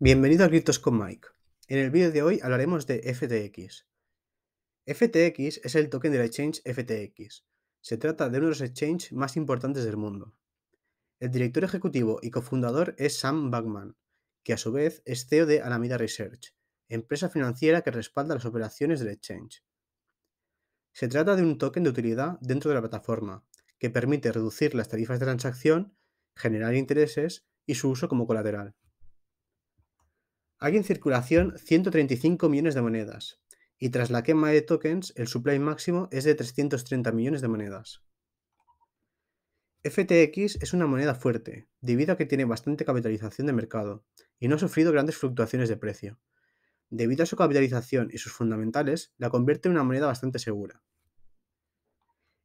Bienvenido a Criptos con Mike. En el vídeo de hoy hablaremos de FTX. FTX es el token del exchange FTX. Se trata de uno de los exchanges más importantes del mundo. El director ejecutivo y cofundador es Sam Bankman, que a su vez es CEO de Alameda Research, empresa financiera que respalda las operaciones del exchange. Se trata de un token de utilidad dentro de la plataforma, que permite reducir las tarifas de transacción, generar intereses y su uso como colateral. Hay en circulación 135 millones de monedas y tras la quema de tokens el supply máximo es de 330 millones de monedas. FTX es una moneda fuerte, debido a que tiene bastante capitalización de mercado y no ha sufrido grandes fluctuaciones de precio. Debido a su capitalización y sus fundamentales, la convierte en una moneda bastante segura.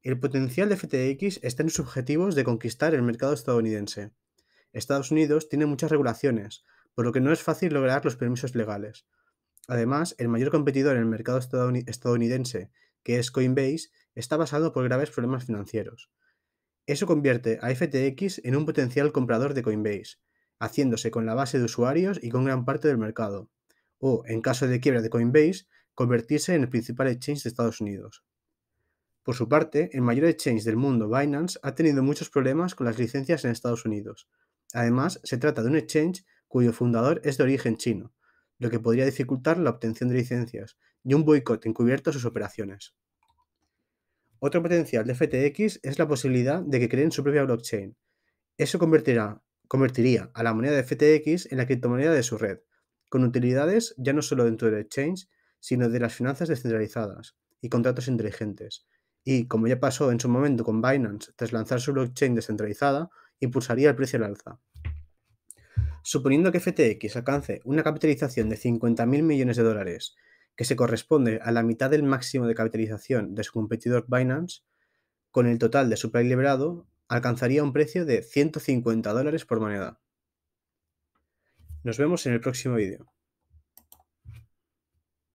El potencial de FTX está en sus objetivos de conquistar el mercado estadounidense. Estados Unidos tiene muchas regulaciones, por lo que no es fácil lograr los permisos legales. Además, el mayor competidor en el mercado estadounidense, que es Coinbase, está basado por graves problemas financieros. Eso convierte a FTX en un potencial comprador de Coinbase, haciéndose con la base de usuarios y con gran parte del mercado, o, en caso de quiebra de Coinbase, convertirse en el principal exchange de Estados Unidos. Por su parte, el mayor exchange del mundo, Binance, ha tenido muchos problemas con las licencias en Estados Unidos. Además, se trata de un exchange cuyo fundador es de origen chino, lo que podría dificultar la obtención de licencias y un boicot encubierto a sus operaciones. Otro potencial de FTX es la posibilidad de que creen su propia blockchain. Eso convertiría a la moneda de FTX en la criptomoneda de su red, con utilidades ya no solo dentro del exchange, sino de las finanzas descentralizadas y contratos inteligentes. Y, como ya pasó en su momento con Binance tras lanzar su blockchain descentralizada, impulsaría el precio al alza. Suponiendo que FTX alcance una capitalización de 50.000 millones de dólares, que se corresponde a la mitad del máximo de capitalización de su competidor Binance, con el total de supply liberado, alcanzaría un precio de 150 dólares por moneda. Nos vemos en el próximo vídeo.